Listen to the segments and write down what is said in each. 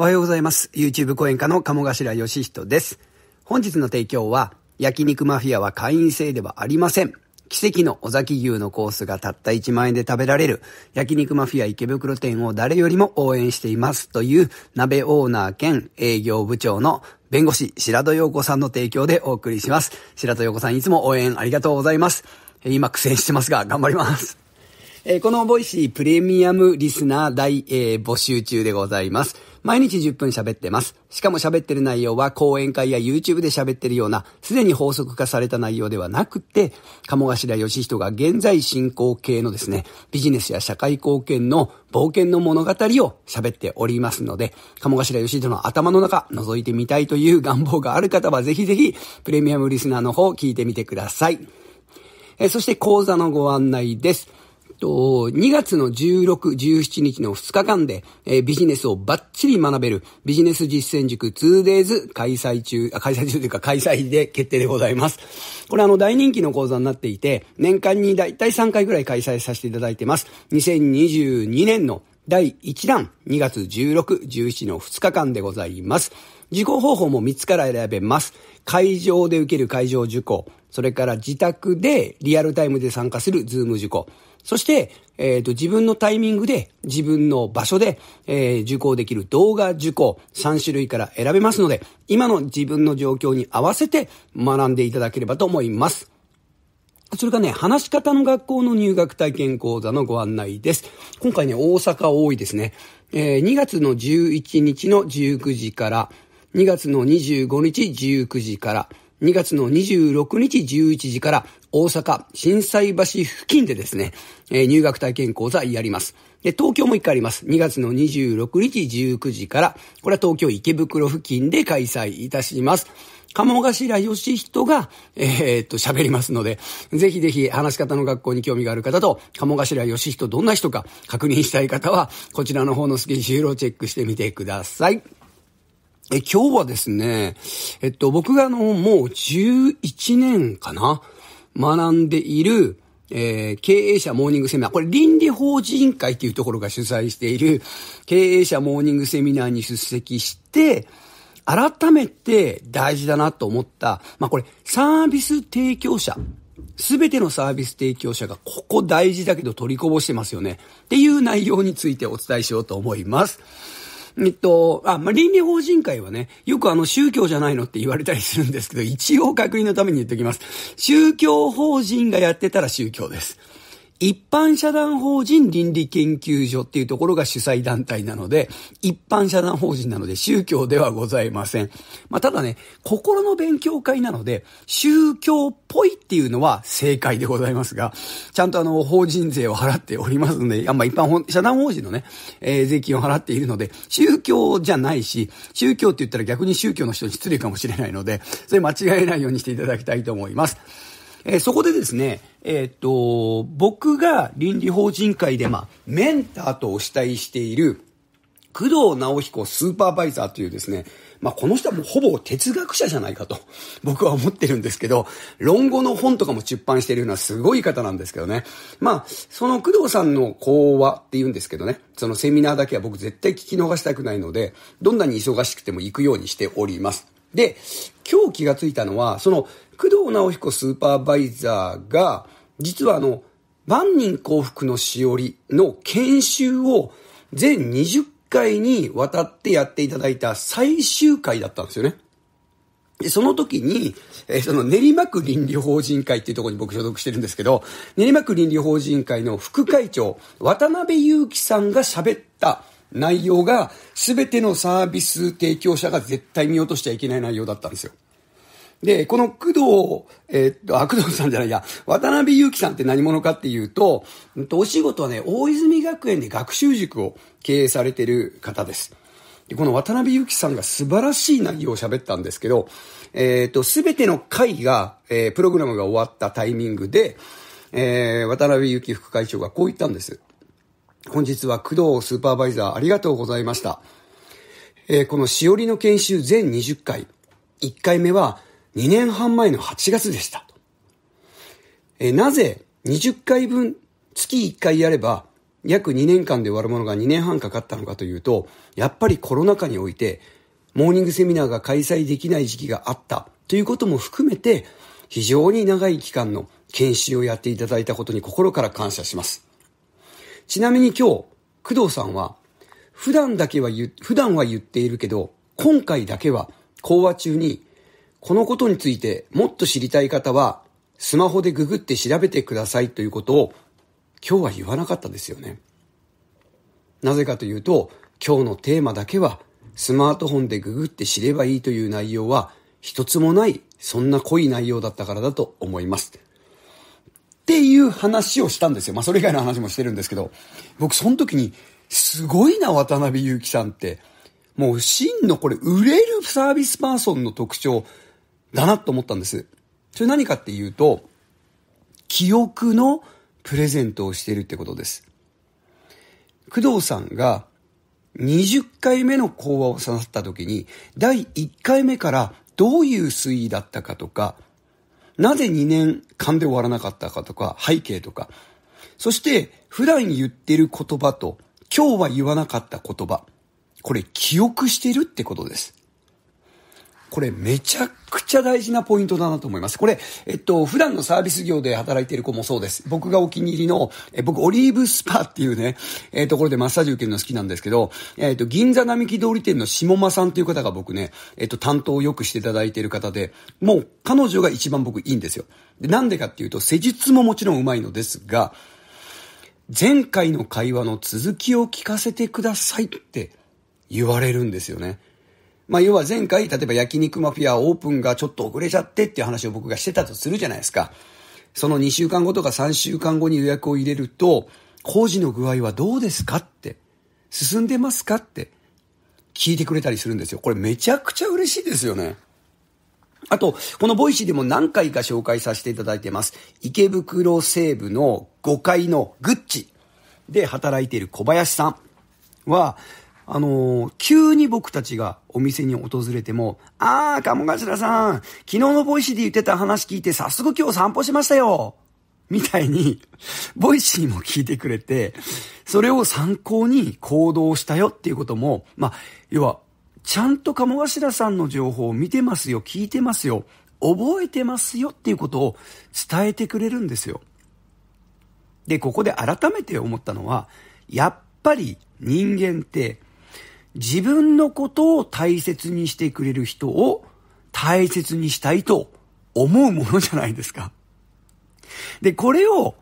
おはようございます。YouTube 講演家の鴨頭義人です。本日の提供は、焼肉マフィアは会員制ではありません。奇跡の尾崎牛のコースがたった1万円で食べられる焼肉マフィア池袋店を誰よりも応援していますという鍋オーナー兼営業部長の弁護士白戸洋子さんの提供でお送りします。白戸洋子さんいつも応援ありがとうございます。今苦戦してますが頑張ります。このボイシープレミアムリスナー大、募集中でございます。毎日10分喋ってます。しかも喋ってる内容は講演会や YouTube で喋ってるような、すでに法則化された内容ではなくて、鴨頭義人が現在進行形のですね、ビジネスや社会貢献の冒険の物語を喋っておりますので、鴨頭義人の頭の中覗いてみたいという願望がある方はぜひぜひプレミアムリスナーの方聞いてみてください。えそして講座のご案内です。と、2月の16、17日の2日間で、えー、ビジネスをバッチリ学べるビジネス実践塾 2days 開催中、開催中というか開催で決定でございます。これあの大人気の講座になっていて、年間にだいたい3回ぐらい開催させていただいてます。2022年の第1弾、2月16、17の2日間でございます。受講方法も3つから選べます。会場で受ける会場受講、それから自宅でリアルタイムで参加するズーム受講、そして、えっ、ー、と、自分のタイミングで、自分の場所で、えー、受講できる動画受講、3種類から選べますので、今の自分の状況に合わせて学んでいただければと思います。それがね、話し方の学校の入学体験講座のご案内です。今回ね、大阪多いですね。えー、2月の11日の19時から、2月の25日19時から、2月の26日11時から、大阪、震災橋付近でですね、えー、入学体験講座やります。で、東京も一回あります。2月の26日19時から、これは東京池袋付近で開催いたします。鴨頭義人が、えー、っと、喋りますので、ぜひぜひ話し方の学校に興味がある方と、鴨頭義人どんな人か確認したい方は、こちらの方のスケジュールをチェックしてみてください。え、今日はですね、えっと、僕があの、もう11年かな、学んでいる、えー、経営者モーニングセミナー。これ、倫理法人会っていうところが主催している、経営者モーニングセミナーに出席して、改めて大事だなと思った、まあ、これサービス提供者。すべてのサービス提供者がここ大事だけど取りこぼしてますよね。っていう内容についてお伝えしようと思います。えっと、あ、まあ、倫理法人会はね、よくあの宗教じゃないのって言われたりするんですけど、一応確認のために言っておきます。宗教法人がやってたら宗教です。一般社団法人倫理研究所っていうところが主催団体なので、一般社団法人なので宗教ではございません。まあ、ただね、心の勉強会なので、宗教っぽいっていうのは正解でございますが、ちゃんとあの、法人税を払っておりますので、あんま一般社団法人のね、えー、税金を払っているので、宗教じゃないし、宗教って言ったら逆に宗教の人に失礼かもしれないので、それ間違えないようにしていただきたいと思います。えー、そこでですね、えー、っと、僕が倫理法人会で、まあ、メンターとお慕いしている、工藤直彦スーパーバイザーというですね、まあ、この人はもうほぼ哲学者じゃないかと僕は思ってるんですけど、論語の本とかも出版しているようなすごい方なんですけどね。まあ、その工藤さんの講話って言うんですけどね、そのセミナーだけは僕絶対聞き逃したくないので、どんなに忙しくても行くようにしております。で、今日気がついたのは、その工藤直彦スーパーバイザーが、実はあの、万人幸福のしおりの研修を全20回にわたってやっていただいた最終回だったんですよね。で、その時に、えー、その練馬区倫理法人会っていうところに僕所属してるんですけど、練馬区倫理法人会の副会長、渡辺祐樹さんが喋った内容が、全てのサービス提供者が絶対見落としちゃいけない内容だったんですよ。で、この工藤、えー、っと、あ、工藤さんじゃないや、渡辺祐樹さんって何者かっていうと、お仕事はね、大泉学園で学習塾を経営されてる方です。で、この渡辺祐樹さんが素晴らしい内容を喋ったんですけど、えー、っと、すべての会が、えー、プログラムが終わったタイミングで、えー、渡辺祐樹副会長がこう言ったんです。本日は工藤スーパーバイザーありがとうございました。えー、このしおりの研修全20回。1回目は2年半前の8月でした。えなぜ20回分月1回やれば約2年間で終わるものが2年半かかったのかというと、やっぱりコロナ禍においてモーニングセミナーが開催できない時期があったということも含めて非常に長い期間の研修をやっていただいたことに心から感謝します。ちなみに今日、工藤さんは普段だけは言、普段は言っているけど、今回だけは講話中にこのことについてもっと知りたい方は、スマホでググって調べてくださいということを今日は言わなかったですよね。なぜかというと、今日のテーマだけはスマートフォンでググって知ればいいという内容は一つもない、そんな濃い内容だったからだと思います。っていう話をしたんですよ。まあそれ以外の話もしてるんですけど、僕その時にすごいな渡辺祐樹さんって、もう真のこれ売れるサービスパーソンの特徴、だなと思ったんです。それ何かっていうと、記憶のプレゼントをしているってことです。工藤さんが20回目の講話をさった時に、第1回目からどういう推移だったかとか、なぜ2年間で終わらなかったかとか、背景とか、そして普段言ってる言葉と、今日は言わなかった言葉、これ記憶してるってことです。これめちゃくちゃ大事なポイントだなと思います。これ、えっと、普段のサービス業で働いている子もそうです。僕がお気に入りの、え僕、オリーブスパっていうね、えー、ところでマッサージ受けるの好きなんですけど、えっ、ー、と、銀座並木通り店の下間さんっていう方が僕ね、えっと、担当をよくしていただいている方で、もう彼女が一番僕いいんですよ。で、なんでかっていうと、施術ももちろん上手いのですが、前回の会話の続きを聞かせてくださいって言われるんですよね。まあ、要は前回、例えば焼肉マフィアオープンがちょっと遅れちゃってっていう話を僕がしてたとするじゃないですか。その2週間後とか3週間後に予約を入れると、工事の具合はどうですかって、進んでますかって聞いてくれたりするんですよ。これめちゃくちゃ嬉しいですよね。あと、このボイシーでも何回か紹介させていただいてます。池袋西部の5階のグッチで働いている小林さんは、あのー、急に僕たちがお店に訪れても、あー、鴨頭さん、昨日のボイシーで言ってた話聞いて早速今日散歩しましたよみたいに、ボイシーも聞いてくれて、それを参考に行動したよっていうことも、まあ、要は、ちゃんと鴨頭さんの情報を見てますよ、聞いてますよ、覚えてますよっていうことを伝えてくれるんですよ。で、ここで改めて思ったのは、やっぱり人間って自分のことを大切にしてくれる人を大切にしたいと思うものじゃないですか。で、これを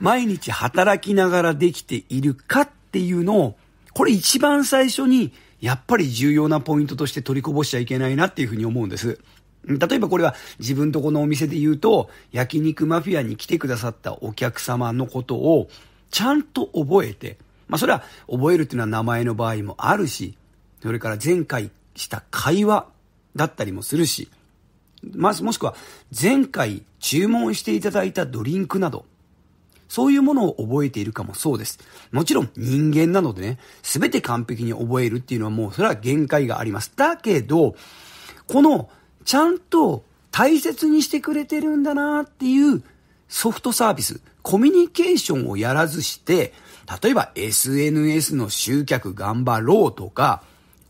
毎日働きながらできているかっていうのを、これ一番最初にやっぱり重要なポイントとして取りこぼしちゃいけないなっていうふうに思うんです。例えばこれは自分とこのお店で言うと、焼肉マフィアに来てくださったお客様のことをちゃんと覚えて、まあ、それは覚えるっていうのは名前の場合もあるし、それから前回した会話だったりもするし、まず、もしくは前回注文していただいたドリンクなど、そういうものを覚えているかもそうです。もちろん人間なのでね、すべて完璧に覚えるっていうのはもうそれは限界があります。だけど、このちゃんと大切にしてくれてるんだなっていうソフトサービス、コミュニケーションをやらずして、例えば SNS の集客頑張ろうとか、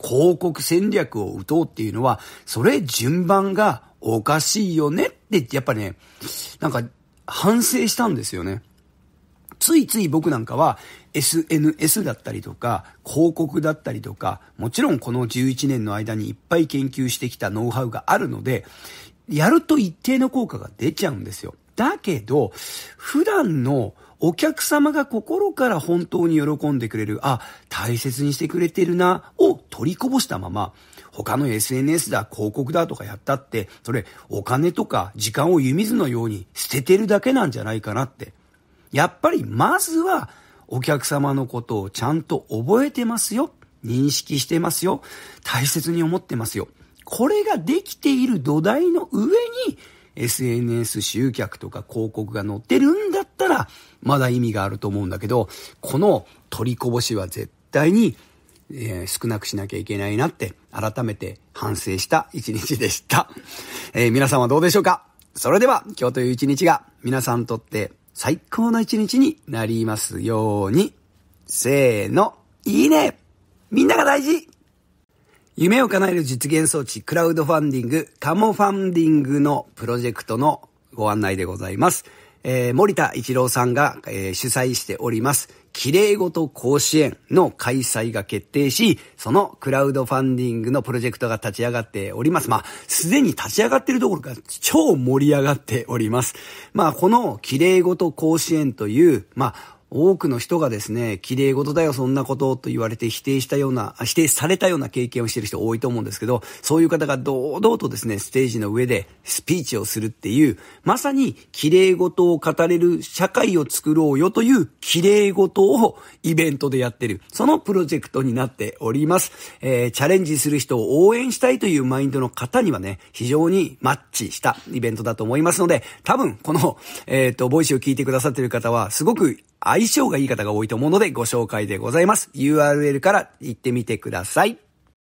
広告戦略を打とうっていうのは、それ順番がおかしいよねって、やっぱね、なんか反省したんですよね。ついつい僕なんかは SNS だったりとか広告だったりとかもちろんこの11年の間にいっぱい研究してきたノウハウがあるのでやると一定の効果が出ちゃうんですよ。だけど、普段のお客様が心から本当に喜んでくれる、あ、大切にしてくれてるな、を取りこぼしたまま、他の SNS だ、広告だとかやったって、それお金とか時間を湯水のように捨ててるだけなんじゃないかなって。やっぱりまずはお客様のことをちゃんと覚えてますよ。認識してますよ。大切に思ってますよ。これができている土台の上に SNS 集客とか広告が載ってるんだったら、まだ意味があると思うんだけど、この取りこぼしは絶対に、えー、少なくしなきゃいけないなって、改めて反省した一日でした。えー、皆さんはどうでしょうかそれでは、今日という一日が皆さんにとって最高の一日になりますように。せーの、いいねみんなが大事夢を叶える実現装置、クラウドファンディング、カモファンディングのプロジェクトのご案内でございます。えー、森田一郎さんが、えー、主催しております、綺麗ごと甲子園の開催が決定し、そのクラウドファンディングのプロジェクトが立ち上がっております。まあ、すでに立ち上がってるところが超盛り上がっております。まあ、この綺麗ごと甲子園という、まあ、多くの人がですね、綺麗事だよ、そんなことと言われて否定したような、否定されたような経験をしてる人多いと思うんですけど、そういう方が堂々とですね、ステージの上でスピーチをするっていう、まさに綺麗事を語れる社会を作ろうよという綺麗事をイベントでやってる、そのプロジェクトになっております。えー、チャレンジする人を応援したいというマインドの方にはね、非常にマッチしたイベントだと思いますので、多分この、えっ、ー、と、ボイスを聞いてくださってる方は、すごく相性がいい方が多いと思うのでご紹介でございます。URL から行ってみてください。